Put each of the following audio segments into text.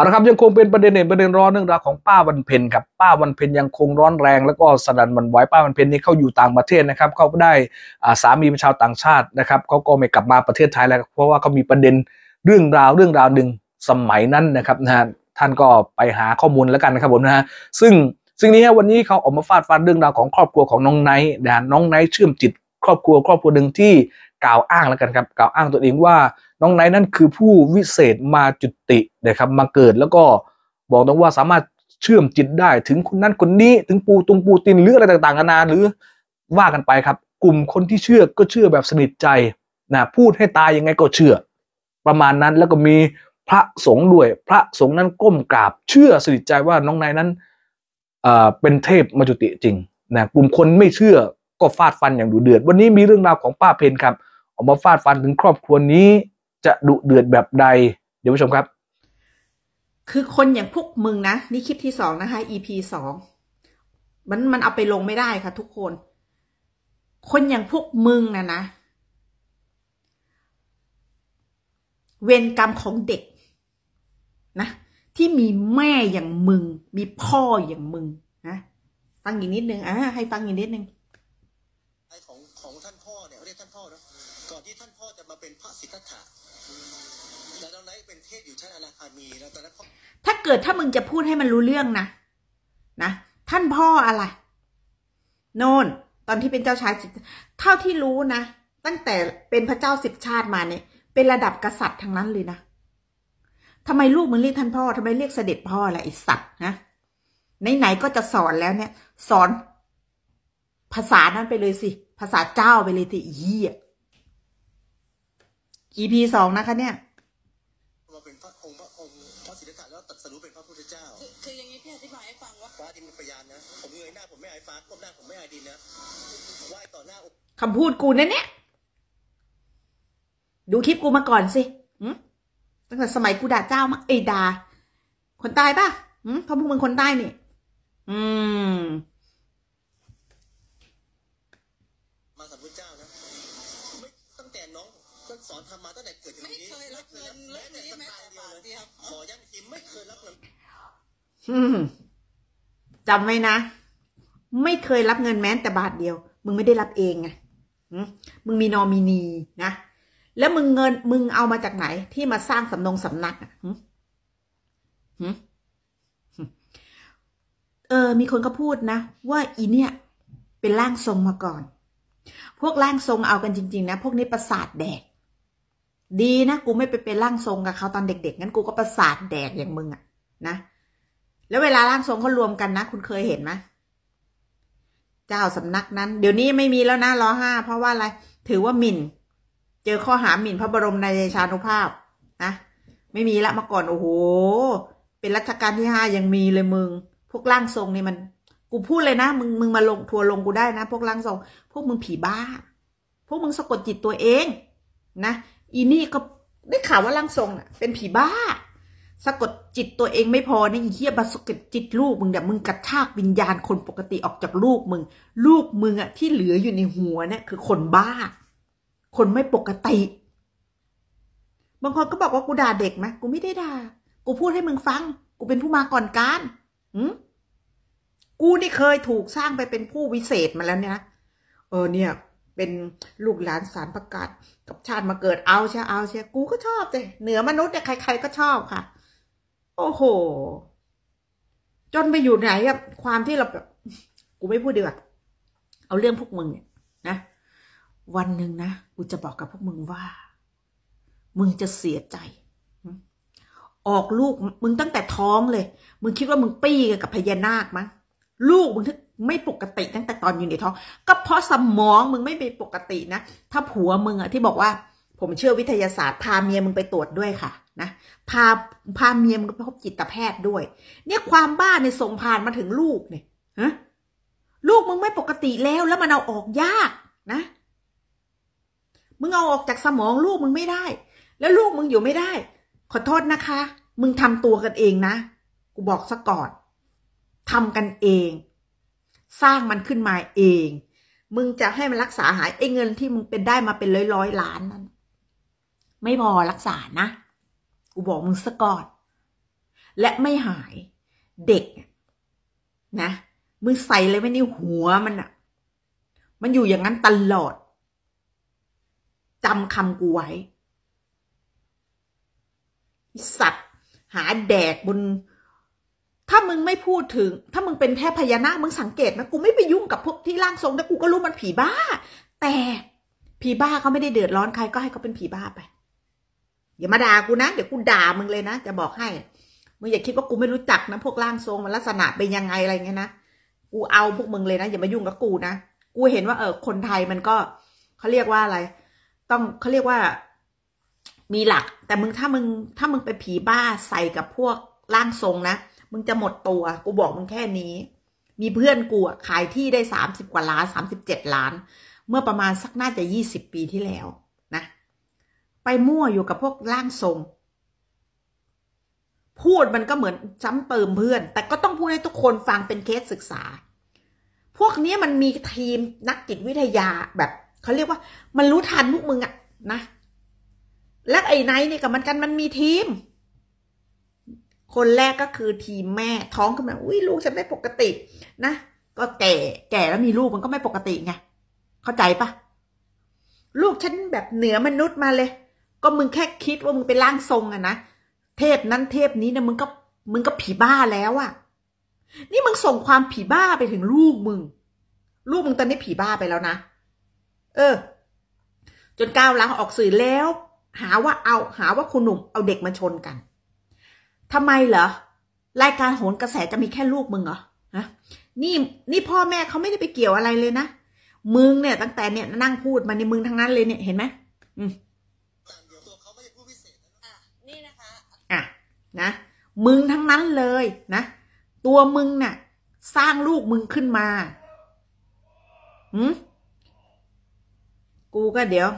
เอาละครับ ยังคงเป็นประเด็นเด่นประเด็นร้อนเรื่องราวของป้าวันเพ็ญครับ ป้าวันเพ็ญยังคงร้อนแรง แล้วก็สนั่นมันไว้ป้าวันเพ็ญนี่เขาอยู่ต่างประเทศนะครับเขาได้สามีเป็นชาวต่างชาตินะครับเขาก็ไม่กลับมาประเทศไทยแล้ว เพราะว่าเขามีประเด็นเรื่องราวเรื่องราวหนึ่งสมัยนั้นนะครับนะฮะท่านก็ไปหาข้อมูลแล้วกันนะครับผมนะฮะซึ่งซึ่งนี้วันนี้เขาออกมาฟาดฟันเรื่องราวของครอบครัวของน้องไนท์นะน้องไนท์เชื่อมจิตครอบครัว ครอบครัวหนึ่งที่กล่าวอ้างแล้วกันครับกล่าวอ้างตัวเองว่าน้องไนท์นั่นคือผู้วิเศษมาจุตินะครับมาเกิดแล้วก็บอกตรงว่าสามารถเชื่อมจิตได้ถึงคนนั้นคนนี้ถึงปูตุงปูตินหรืออะไรต่างๆนานาหรือว่ากันไปครับ กลุ่มคนที่เชื่อก็เชื่อแบบสนิทใจนะพูดให้ตายยังไงก็เชื่อ ประมาณนั้นแล้วก็มีพระสงฆ์ด้วยพระสงฆ์นั้นก้มกราบเชื่อสนิทใจว่าน้องนายนั้นเป็นเทพมาจุติจริงนะกลุ่มคนไม่เชื่อก็ฟาดฟันอย่างดุเดือด วันนี้มีเรื่องราวของป้าเพนครับ ออกมาฟาดฟันถึงครอบครัวนี้จะดุเดือดแบบใด เดี๋ยวผู้ชมครับ คือคนอย่างพวกมึงนะนี่คลิปที่สองนะคะ EP สองมันมันเอาไปลงไม่ได้ค่ะทุกคน คนอย่างพวกมึงนะนะเวรกรรมของเด็กนะ ที่มีแม่อย่างมึง มีพ่ออย่างมึงนะฟังอีกนิดนึงอ่ะให้ฟังอีกนิดนึงของของท่านพ่อเนี่ยเรียกท่านพ่อเนาะก่อนที่ท่านพ่อจะมาเป็นพระสิทธัตถะแนนเป็นเทอยู่ชั้นอนาคามีแล้วตอนนั้นถ้าเกิดถ้ามึงจะพูดให้มันรู้เรื่องนะนะท่านพ่ออะไร โน่นตอนที่เป็นเจ้าชายเท่าที่รู้นะตั้งแต่เป็นพระเจ้าสิบชาติมาเนี่ยเป็นระดับกษัตริย์ทางนั้นเลยนะทำไมลูกมึงเรียกท่านพ่อทำไมเรียกเสด็จพ่อละไอสัตว์นะไหนๆก็จะสอนแล้วเนี่ย สอน ภาษานั้นไปเลยสิ ภาษาเจ้าไปเลยสิยีอ่ะ EP สองนะคะ เนี่ย มาเป็นพระองค์พระองค์พระศิริกะแล้วตัดสรุปเป็นพระพุทธเจ้าคืออย่างนี้พี่อธิบายให้ฟังว่าฟ้าดินเป็นพยานนะ ผมเงยหน้าผมไม่อายฟ้าก้มหน้าผมไม่อายดินนะไหว้ต่อหน้าคำพูดกูนั่นเนี่ย ดูคลิปกูมาก่อนสิตั้งแต่สมัยกูด่าเจ้ามาเอ้ด่า คนตายป่ะเขาพูดเป็นคนใต้นี่ อืมสอนทำมาตั้งแต่เกิดถึงไม่นี้เคยรับเงินเ้แม้แต่บาทเดียวขอยันทิมไม่เคยรับเงินจำไว้นะไม่เคยรับเงินแม้แต่บาทเดียว มึงไม่ได้รับเองไงมึงมีนอมินีนะแล้วมึงเงิน มึงเอามาจากไหนที่มาสร้างสำนงสำนักเออ มีคนก็พูดนะ ว่าอีเนี่ยเป็นร่างทรงมาก่อน พวกร่างทรงเอากันจริง ๆ นะ พวกนี้ประสาทแดกดีนะกูไม่ไปเป็นร่างทรงกับเขาตอนเด็กๆ งั้นกูก็ประสาทแดกอย่างมึงอะนะ แล้วเวลาร่างทรงเขารวมกันนะคุณเคยเห็นไหมเจ้าสำนักนั้นเดี๋ยวนี้ไม่มีแล้วนะล้อห้าเพราะว่าอะไร ถือว่าหมิ่น เจอข้อหาหมิ่นพระบรมนายชานุภาพนะไม่มีละมาก่อนโอ้โหเป็นรัชกาลที่ห้ายังมีเลยมึงพวกร่างทรงนี่มันกูพูดเลยนะ มึงมึงมาลงทัวลงกูได้นะพวกร่างทรง พวกมึงผีบ้า พวกมึงสะกดจิตตัวเอง นะอีนี่ก็ได้ข่าวว่าร่างทรงอ่ะ เป็นผีบ้า สะกดจิตตัวเองไม่พอนะอีเหียบสะกดจิตลูกมึงเดี่ยมึงกระชากวิญญาณคนปกติออกจากลูกมึงลูกมึงอ่ะที่เหลืออยู่ในหัวเนี่ย คือคนบ้า คนไม่ปกติบางคนก็บอกว่ากูด่าเด็กไหมกูไม่ได้ด่ากูพูดให้มึงฟัง กูเป็นผู้มาก่อนการอืมกูนี่เคยถูกสร้างไปเป็นผู้วิเศษมาแล้วเนี่ยเออเนี่ยเป็นลูกหลานสารประกาศ กับชาติมาเกิดเอาเชียเอาเชียกูก็ชอบเลยเหนือ มนุษย์เนี่ยใคร ๆ ก็ ชอบ ค่ะ โอ้โห จนไป อยู่ ไหนอะความที่เราแบบกูไม่พูด ดีกว่าเอาเรื่องพวก มึง เนี่ย นะ วันหนึ่งนะ กูจะบอกกับพวกมึงว่า มึงจะเสียใจ ออกลูกมึง ตั้งแต่ท้องเลย มึงคิดว่ามึงปี้กับพญานาคมั้งลูกมึงถึงไม่ปกติตั้งแต่ตอนอยู่ในท้องก็เพราะสมองมึงไม่เป็นปกตินะถ้าผัวมึงอะที่บอกว่า ผมเชื่อวิทยาศาสตร์ พาเมียมึงไปตรวจด้วยค่ะ นะพาพาเมียมึงไปพบจิตแพทย์ด้วย เนี่ยความบ้าในส่งผ่านมาถึงลูกเนี่ยฮะลูกมึงไม่ปกติแล้วแล้วมันเอาออกยาก นะมึงเอาออกจากสมองลูกมึงไม่ได้ แล้วลูกมึงอยู่ไม่ได้ ขอโทษนะคะ มึงทำตัวกันเองนะกูบอกซะก่อนทำกันเองสร้างมันขึ้นมาเอง มึงจะให้มันรักษาหายไอ้เงินที่มึงเป็นได้มาเป็นร้อยร้อยล้านนั้นไม่พอรักษานะกูบอกมึงสะกอด และไม่หายเด็ก นะมึงใส่เลยไม่นี่หัวมันอะมันอยู่อย่างนั้นตลอดจำคำกูไว้สัตว์หาแดกบนถ้ามึงไม่พูดถึง ถ้ามึงเป็นแค่พญานาคมึง สังเกตนะ กูไม่ไปยุ่งกับพวกที่ร่าง ทรงแต่กูก็ รู้ มันผี บ้า แต่ผีบ้าเขาไม่ได้เดือด ร้อนใคร ก็ให้เขาเป็นผีบ้าไป อย่ามาด่ากู นะ เดี๋ยวกูด่ามึง เลยนะ จะบอกให้ มึงอย่าคิดว่ากูไม่รู้จักนะพวกร่างทรงมันลักษณะเป็นยังไงอะไรเงี้ยนะ กูเอาพวกมึงเลยนะอย่ามายุ่งกับกูนะ กูเห็นว่าเออคนไทยมันก็เขาเรียกว่าอะไร ต้องเขาเรียกว่า มีหลัก แต่มึงถ้ามึง ถ้ามึงไปผีบ้าใส่กับพวกร่างทรงนะมึงจะหมดตัว กูบอกมึงแค่นี้ มีเพื่อนกูขายที่ได้สามสิบกว่าล้านสามสิบเจ็ดล้าน เมื่อประมาณสักน่าจะยี่สิบปีที่แล้วนะ ไปมั่วอยู่กับพวกร่างทรง พูดมันก็เหมือนซ้ำเติมเพื่อน แต่ก็ต้องพูดให้ทุกคนฟังเป็นเคสศึกษา พวกนี้มันมีทีมนักจิตวิทยาแบบ เขาเรียกว่า มันรู้ทันพวกมึงอะนะ และไอ้ไนท์เนี่ยกับมันกันมันมีทีมคนแรกก็คือทีมแม่ท้องขึ้นมาอุ้ยลูกฉันไม่ปกตินะก็แก่แก่แล้วมีลูกมันก็ไม่ปกติไงเข้าใจปะลูกฉันแบบเหนือมนุษย์มาเลย ก็มึงแค่คิดว่ามึงเป็นร่างทรงอะนะเทพนั้นเทพนี้นะมึงก็มึงก็ผีบ้าแล้วอะนี่มึงส่งความผีบ้าไปถึงลูกมึง ลูกมึงตอนนี้ผีบ้าไปแล้วนะเออ จนก้าวล้างออกสื่อแล้ว หาว่าเอาหาว่าคุณหนุ่มเอาเด็กมาชนกันทำไมเหรอรายการโหนกระแสจะมีแค่ลูกมึงเหรอนะนี่ นี่พ่อแม่เขาไม่ได้ไปเกี่ยวอะไรเลยนะ มึงเนี่ย ตั้งแต่ เนี่ย นั่งพูดมาในมึงทั้งนั้นเลยเนี่ยเห็นไหม อืมอ่ะนะมึงทั้งนั้นเลย นะตัวมึงเนี่ยสร้างลูกมึงขึ้นมาหืมกูก็เดี๋ยว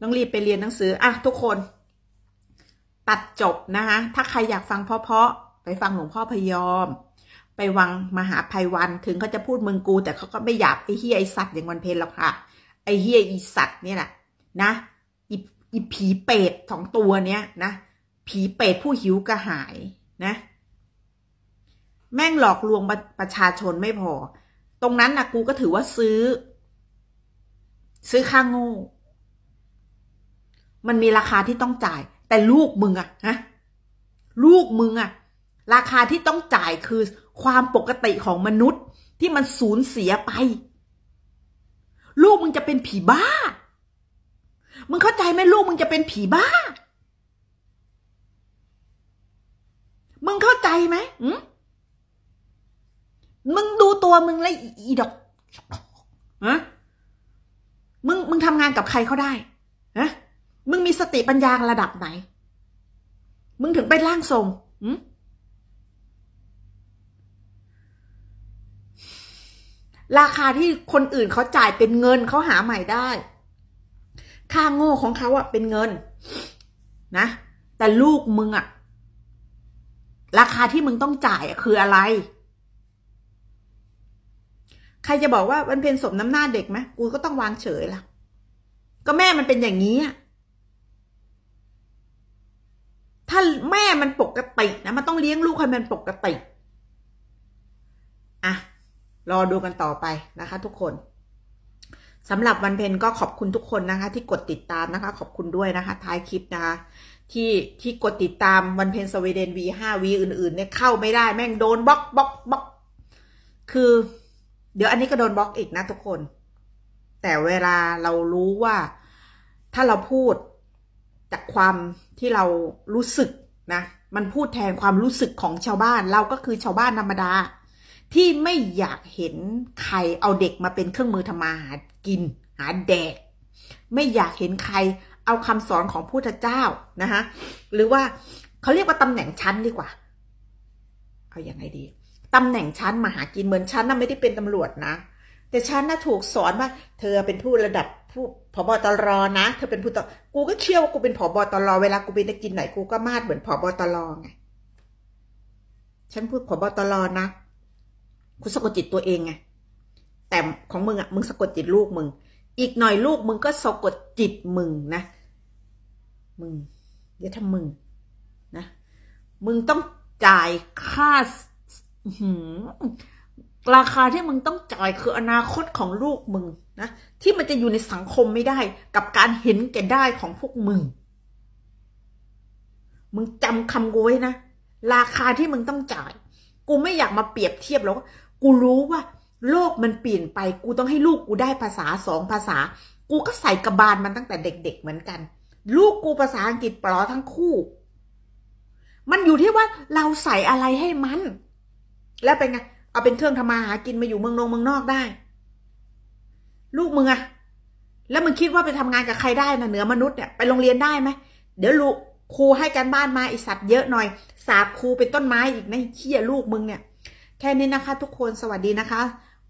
ต้องรีบไปเรียนหนังสือ อ่ะทุกคนตัดจบนะคะถ้า ใคร อยากฟังเพาะๆ ไปฟังหลวงพ่อ พยอม ไปวังมหาภัยวัน ถึงเขาจะพูด มึง กู แต่เขาก็ ไม่ หยาบไอ้เฮียไอ้สัตว์อย่างวันเพลหรอกค่ะ ไอ้เฮียไอ้สัตว์เนี่ยนะนะอี ผีเป็ดสองตัวเนี้ยนะ ผี เป็ดผู้หิวกระหาย นะ แม่งหลอกลวงประชาชนไม่พอ ตรงนั้นนะกูก็ถือว่าซื้อ ซื้อค่างโง่ มันมีราคาที่ต้องจ่ายแต่ลูก มึงอะนะลูก มึงอะราคาที่ต้องจ่ายคือความปกติของมนุษย์ที่มันสูญเสียไป ลูก มึง จะเป็นผีบ้า มึงเข้าใจไหมลูกมึงจะเป็นผีบ้ามึงเข้าใจไหมมึงดูตัวมึงเลยอีดอกฮะมึงมึงทำงานกับใครเขาได้ฮะมึงมีสติปัญญาระดับไหน มึงถึงเป็นร่างทรง ราคาที่คนอื่นเขาจ่ายเป็นเงินเขาหาใหม่ได้ ค่าโง่ของเขาอะเป็นเงิน นะ แต่ลูกมึงอะราคาที่มึงต้องจ่ายคืออะไร ใครจะบอกว่ามันเป็นสมน้ำหน้าเด็กไหมกูก็ต้องวางเฉยล่ะ ก็แม่มันเป็นอย่างนี้อะถ้าแม่มันปกตินะมันต้องเลี้ยงลูกให้มันปกติอ่ะรอดูกันต่อไปนะคะทุกคนสำหรับวันเพนก็ขอบคุณทุกคนนะคะที่กดติดตามนะคะขอบคุณด้วยนะคะ ท้ายคลิปนะคะ ที่ที่กดติดตามวันเพนสวีเดน V5 V อื่นๆเนี่ยเข้าไม่ได้แม่งโดนบล็อกบล็อกบล็อกคือ เดี๋ยวอันนี้ก็โดนบล็อกอีกนะทุกคน แต่เวลาเรารู้ว่าถ้าเราพูดจากความที่เรารู้สึกนะมันพูดแทนความรู้สึกของชาวบ้านเราก็คือชาวบ้านธรรมดา ที่ไม่อยากเห็นใครเอาเด็กมาเป็นเครื่องมือทำมาหากินหาแดก ไม่อยากเห็นใครเอาคำสอนของพุทธเจ้านะฮะ หรือว่าเขาเรียกว่าตำแหน่งชั้นดีกว่าเอาอย่างไงดีตำแหน่งชั้นมาหากินเหมือนชั้นน่ะไม่ได้เป็นตำรวจนะ แต่ชั้นน่ะถูกสอนว่า เธอเป็นผู้ระดับผู้ผบตรนะเธอเป็นผู้ตกูก็เชื่อว่ากูเป็นผบตรเวลากูไปกินไหนกูก็มาดเหมือนผบตรไงฉันพูดผบตรนะกูสะกดจิตตัวเองไงแต่ของมึงอ่ะมึงสะกดจิตลูกมึง อีกหน่อยลูกมึงก็สะกดจิตมึงนะมึงอย่าทำมึง นะ มึงต้องจ่ายค่าราคาที่มึงต้องจ่ายคืออนาคตของลูกมึงนะที่มันจะอยู่ในสังคมไม่ได้กับการเห็นแก่ได้ของพวก มึง มึงจำคำกู ไว้ นะ ราคาที่มึงต้องจ่าย กูไม่อยากมาเปรียบเทียบแล้วกูรู้ว่า โลกมันเปลี่ยนไป กูต้องให้ลูกกูได้ภาษาสองภาษา กูก็ใส่กระบาลมันตั้งแต่เด็ก ๆ เหมือนกัน ลูกกูภาษาอังกฤษปลอทั้งคู่ มันอยู่ที่ว่า เราใส่อะไรให้มัน แล้วเป็นไง เอาเป็นเครื่องทำมาหากินมาอยู่เมืองนงเมืองนอกได้ลูกมึงอะ แล้วมึงคิดว่าไปทำงานกับใครได้นะเหนือมนุษย์เนี่ยไปโรงเรียนได้ไหม เดี๋ยวลูกครูให้การบ้านมาไอสัตว์เยอะหน่อยสาบครูเป็นต้นไม้อีกนะเชี่ยลูกมึงเนี่ย แค่นี้นะคะทุกคนสวัสดีนะคะ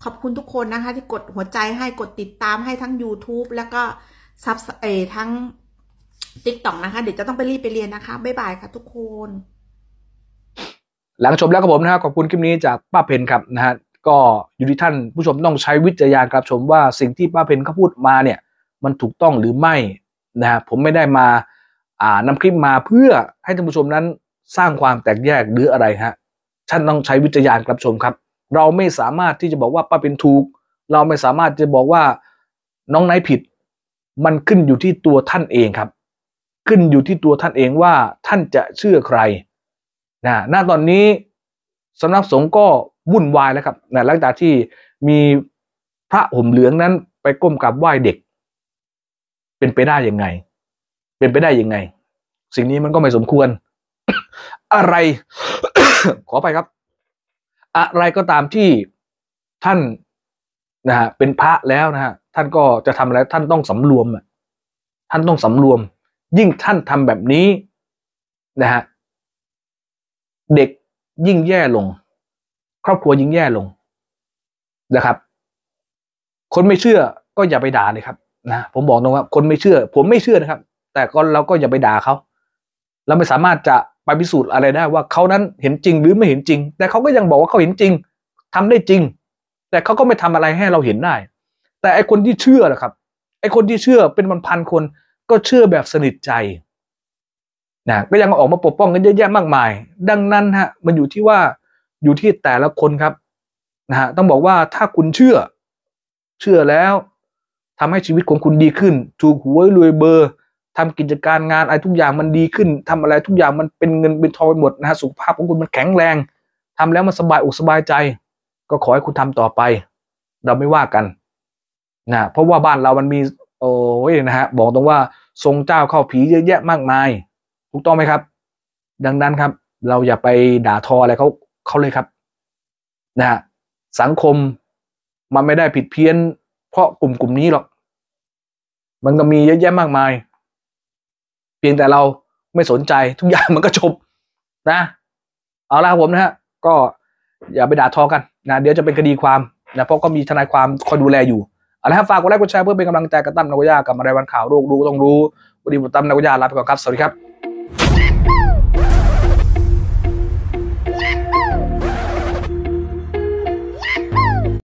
ขอบคุณทุกคนนะคะที่กดหัวใจให้กดติดตามให้ทั้ง YouTube แล้วก็ซับเอทั้งติ๊กต็อกนะคะ เดี๋ยวจะต้องไปรีบไปเรียนนะคะ บ๊ายบายค่ะทุกคน หลังชมแล้วครับผมนะครับขอบคุณคลิปนี้จากป้าเพนครับนะฮะก็อยู่ที่ท่านผู้ชมต้องใช้วิจารณกัรชมว่าสิ่งที่ป้าเพนเขาพูดมาเนี่ยมันถูกต้องหรือไม่นะฮะผมไม่ได้มาอ่านำคลิปมาเพื่อให้ท่านผู้ชมนั้นสร้างความแตกแยกหรืออะไรฮะท่านต้องใช้วิจารณกัรชมครับ เราไม่สามารถที่จะบอกว่าป้าเพ็นถูกเราไม่สามารถจะบอกว่าน้องไนท์ผิด มันขึ้นอยู่ที่ตัวท่านเองครับ ขึ้นอยู่ที่ตัวท่านเองว่าท่านจะเชื่อใครนะณตอนนี้สำนักสงฆ์ก็วุ่นวายแล้วครับนะหลังจากที่มีพระห่มเหลืองนั้น ไปก้มกราบไหว้เด็ก เป็นไปได้ยังไง เป็นไปได้ยังไง สิ่งนี้มันก็ไม่สมควร อะไรขอไปครับ อะไรก็ตามที่ท่านนะฮะเป็นพระแล้วนะฮะท่านก็จะทำอะไรท่านต้องสำรวมท่านต้องสำรวม ยิ่งท่านทำแบบนี้นะฮะเด็กยิ่งแย่ลงครอบครัวยิ่งแย่ลงนะครับ คนไม่เชื่อก็อย่าไปด่าเลยครับนะผมบอกตรงว่า คนไม่เชื่อ ผมไม่เชื่อนะครับ แต่ก็เราก็อย่าไปด่าเขา เราไม่สามารถจะไปพิสูจน์อะไรได้ว่าเขานั้นเห็นจริงหรือไม่เห็นจริง แต่เขาก็ยังบอกว่าเขาเห็นจริง ทำได้จริง แต่เขาก็ไม่ทำอะไรให้เราเห็นได้แต่ไอคนที่เชื่อนะครับไอคนที่เชื่อเป็นนพันคนก็เชื่อแบบสนิทใจนะก็ยังออกมาปกป้องกันเยอะแยะมากมาย ดังนั้นฮะมันอยู่ที่ว่าอยู่ที่แต่ละคนครับนะฮะต้องบอกว่าถ้าคุณเชื่อเชื่อแล้ว ทำให้ชีวิตของคุณดีขึ้น ถูกหวยรวยเบอร์ ทำกิจการงานอะไรทุกอย่างมันดีขึ้น ทำอะไรทุกอย่างมันเป็นเงินเป็นทองไปหมดนะฮะสุขภาพของคุณมันแข็งแรง ทำแล้วมันสบายอกสบายใจ ก็ขอให้คุณทำต่อไปเราไม่ว่ากันนะเพราะว่าบ้านเรา มันมีโอ้ยนะฮะบอกตรงว่าทรงเจ้าเข้าผีเยอะแยะมากมายถูกต้องไหมครับ ดังนั้นครับ เราอย่าไปด่าทออะไรเขาเขาเลยครับนะฮะสังคมมันไม่ได้ผิดเพี้ยนเพราะกลุ่มกลุ่มนี้หรอก มันก็มีเยอะแยะมากมาย เพียงแต่เราไม่สนใจทุกอย่างมันก็จบนะเอาละผมนะฮะก็อย่าไปด่าทอกันนะเดี๋ยวจะเป็นคดีความนะเพราะก็มีทนายความคอย ดูแลอยู่เอาละครับฝากกดไลค์กดแชร์เพื่อ เป็นกำลังใจกับตั้มนักวิทยากับมารายวันข่าวโรคดูต้องรู้วันนี้ผมตั้มนักวิทยาลาไปก่อนครับสวัสดีครับ